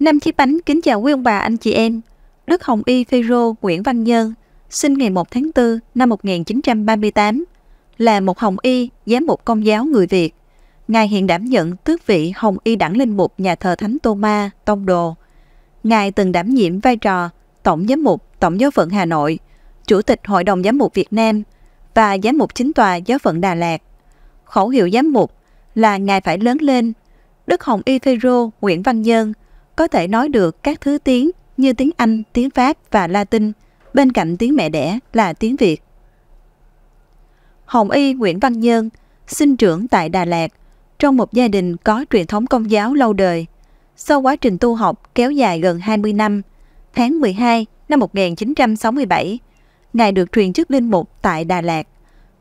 Năm chiếc bánh kính chào quý ông bà anh chị em. Đức Hồng Y Phêrô Nguyễn Văn Nhân, sinh ngày 1 tháng 4 năm 1938, là một Hồng Y, giám mục công giáo người Việt. Ngài hiện đảm nhận tước vị Hồng Y đẳng linh mục nhà thờ Thánh Tô Ma, Tông Đồ. Ngài từng đảm nhiệm vai trò Tổng giám mục Tổng giáo phận Hà Nội, Chủ tịch Hội đồng giám mục Việt Nam và giám mục chính tòa giáo phận Đà Lạt. Khẩu hiệu giám mục là Ngài phải lớn lên. Đức Hồng Y Phêrô Nguyễn Văn Nhân – có thể nói được các thứ tiếng như tiếng Anh, tiếng Pháp và Latin, bên cạnh tiếng mẹ đẻ là tiếng Việt. Hồng Y Nguyễn Văn Nhơn, sinh trưởng tại Đà Lạt, trong một gia đình có truyền thống công giáo lâu đời. Sau quá trình tu học kéo dài gần 20 năm, tháng 12 năm 1967, Ngài được truyền chức linh mục tại Đà Lạt.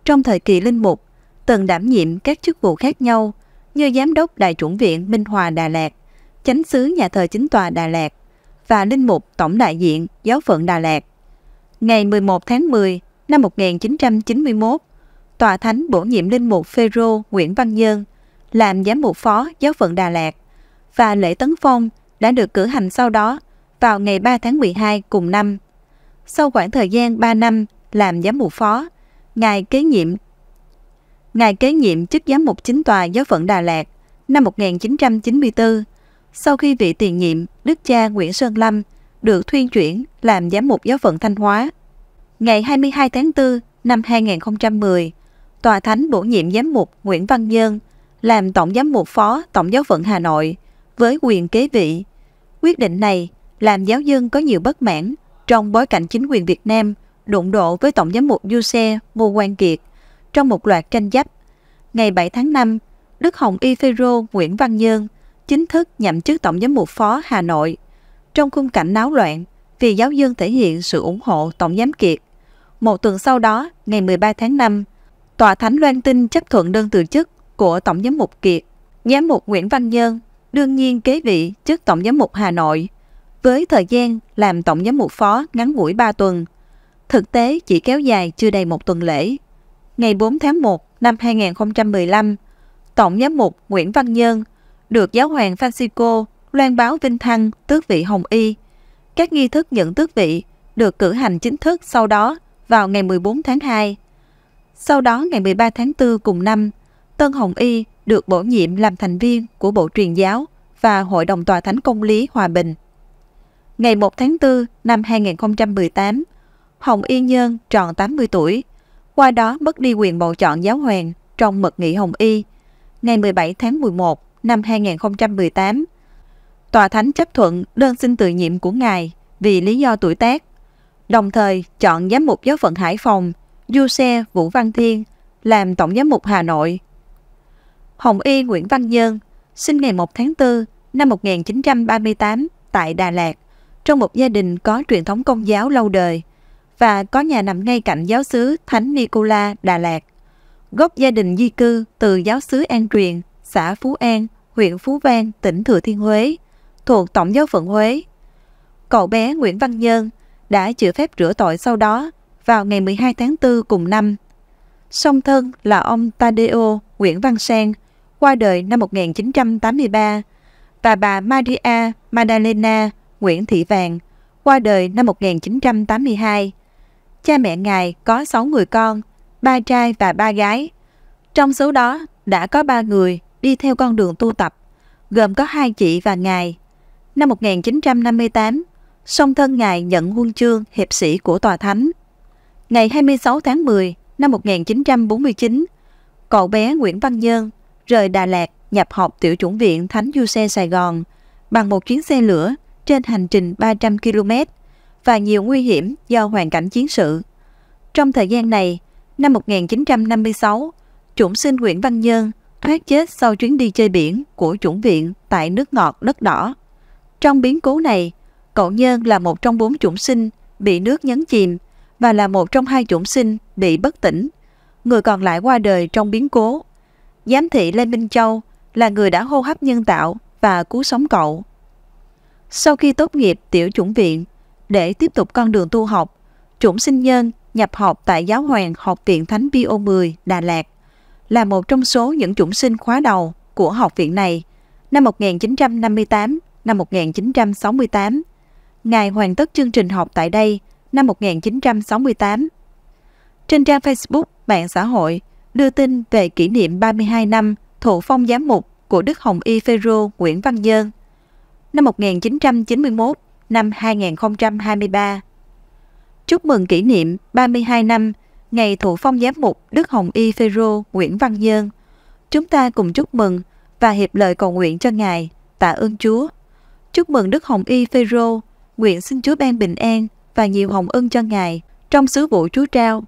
Trong thời kỳ linh mục, từng đảm nhiệm các chức vụ khác nhau như Giám đốc Đại chủng viện Minh Hòa Đà Lạt, chánh xứ nhà thờ chính tòa Đà Lạt và linh mục tổng đại diện giáo phận Đà Lạt. Ngày 11 tháng 10 năm 1991, Tòa Thánh bổ nhiệm linh mục Phêrô Nguyễn Văn Nhân làm giám mục phó giáo phận Đà Lạt và lễ tấn phong đã được cử hành sau đó vào ngày 3 tháng 12 cùng năm. Sau khoảng thời gian 3 năm làm giám mục phó, ngài kế nhiệm ngài kế nhiệm chức giám mục chính tòa giáo phận Đà Lạt năm 1994 sau khi vị tiền nhiệm, đức cha Nguyễn Sơn Lâm được thuyên chuyển làm giám mục giáo phận Thanh Hóa. Ngày 22 tháng 4 năm 2010, Tòa Thánh bổ nhiệm giám mục Nguyễn Văn Nhân làm tổng giám mục phó tổng giáo phận Hà Nội với quyền kế vị. Quyết định này làm giáo dân có nhiều bất mãn trong bối cảnh chính quyền Việt Nam đụng độ với tổng giám mục Du Xe Ngô Quang Kiệt trong một loạt tranh chấp. Ngày 7 tháng 5, Đức Hồng Y Phêrô Nguyễn Văn Nhơn chính thức nhậm chức Tổng giám mục phó Hà Nội. Trong khung cảnh náo loạn, vì giáo dân thể hiện sự ủng hộ Tổng giám Kiệt. Một tuần sau đó, ngày 13 tháng 5, Tòa Thánh loan tin chấp thuận đơn từ chức của Tổng giám mục Kiệt. Giám mục Nguyễn Văn Nhân đương nhiên kế vị chức Tổng giám mục Hà Nội, với thời gian làm Tổng giám mục phó ngắn ngủi 3 tuần. Thực tế chỉ kéo dài chưa đầy một tuần lễ. Ngày 4 tháng 1 năm 2015, Tổng giám mục Nguyễn Văn Nhân – được giáo hoàng Francisco loan báo vinh thăng tước vị Hồng Y. Các nghi thức nhận tước vị được cử hành chính thức sau đó vào ngày 14 tháng 2. Sau đó ngày 13 tháng 4 cùng năm, Tân Hồng Y được bổ nhiệm làm thành viên của Bộ Truyền giáo và Hội đồng Tòa Thánh Công lý Hòa Bình. Ngày 1 tháng 4 năm 2018, Hồng Y Nhân tròn 80 tuổi, qua đó mất đi quyền bầu chọn giáo hoàng trong mật nghị Hồng Y. Ngày 17 tháng 11, năm 2018. Tòa Thánh chấp thuận đơn xin tự nhiệm của Ngài vì lý do tuổi tác, đồng thời chọn Giám mục Giáo phận Hải Phòng, Du Xe Vũ Văn Thiên làm Tổng Giám mục Hà Nội. Hồng Y Nguyễn Văn Dơn sinh ngày 1 tháng 4 năm 1938 tại Đà Lạt, trong một gia đình có truyền thống công giáo lâu đời và có nhà nằm ngay cạnh giáo xứ Thánh Nicola Đà Lạt. Gốc gia đình di cư từ giáo xứ An Truyền xã Phú An, huyện Phú Vang, tỉnh Thừa Thiên Huế, thuộc Tổng giáo phận Huế. Cậu bé Nguyễn Văn Nhơn đã chịu phép rửa tội sau đó vào ngày 12 tháng 4 cùng năm. Song thân là ông Tadeo Nguyễn Văn Sang, qua đời năm 1983, và bà Maria Madalena Nguyễn Thị Vàng, qua đời năm 1982. Cha mẹ ngài có 6 người con, ba trai và ba gái. Trong số đó đã có ba người đi theo con đường tu tập, gồm có hai chị và ngài. Năm 1958, song thân ngài nhận huân chương hiệp sĩ của tòa thánh. Ngày 26 tháng 10 năm 1949, cậu bé Nguyễn Văn Nhân rời Đà Lạt nhập học tiểu chủng viện Thánh Du Xe Sài Gòn bằng một chuyến xe lửa trên hành trình 300 km và nhiều nguy hiểm do hoàn cảnh chiến sự. Trong thời gian này, năm 1956, chủng sinh Nguyễn Văn Nhân thoát chết sau chuyến đi chơi biển của chủng viện tại nước ngọt đất đỏ. Trong biến cố này, cậu Nhân là một trong bốn chủng sinh bị nước nhấn chìm và là một trong hai chủng sinh bị bất tỉnh. Người còn lại qua đời trong biến cố. Giám thị Lê Minh Châu là người đã hô hấp nhân tạo và cứu sống cậu. Sau khi tốt nghiệp tiểu chủng viện, để tiếp tục con đường tu học, chủng sinh nhân nhập học tại Giáo hoàng Học viện Thánh Pio 10 Đà Lạt là một trong số những chủng sinh khóa đầu của học viện này năm 1958, năm 1968. Ngài hoàn tất chương trình học tại đây năm 1968. Trên trang Facebook mạng xã hội đưa tin về kỷ niệm 32 năm thụ phong giám mục của Đức Hồng Y Phêrô Nguyễn Văn Nhơn năm 1991 năm 2023. Chúc mừng kỷ niệm 32 năm ngày thủ phong giám mục Đức Hồng Y Phêrô Nguyễn Văn Nhơn. Chúng ta cùng chúc mừng và hiệp lời cầu nguyện cho ngài, tạ ơn Chúa. Chúc mừng Đức Hồng Y Phêrô, nguyện xin Chúa ban bình an và nhiều hồng ân cho ngài trong sứ vụ Chúa trao.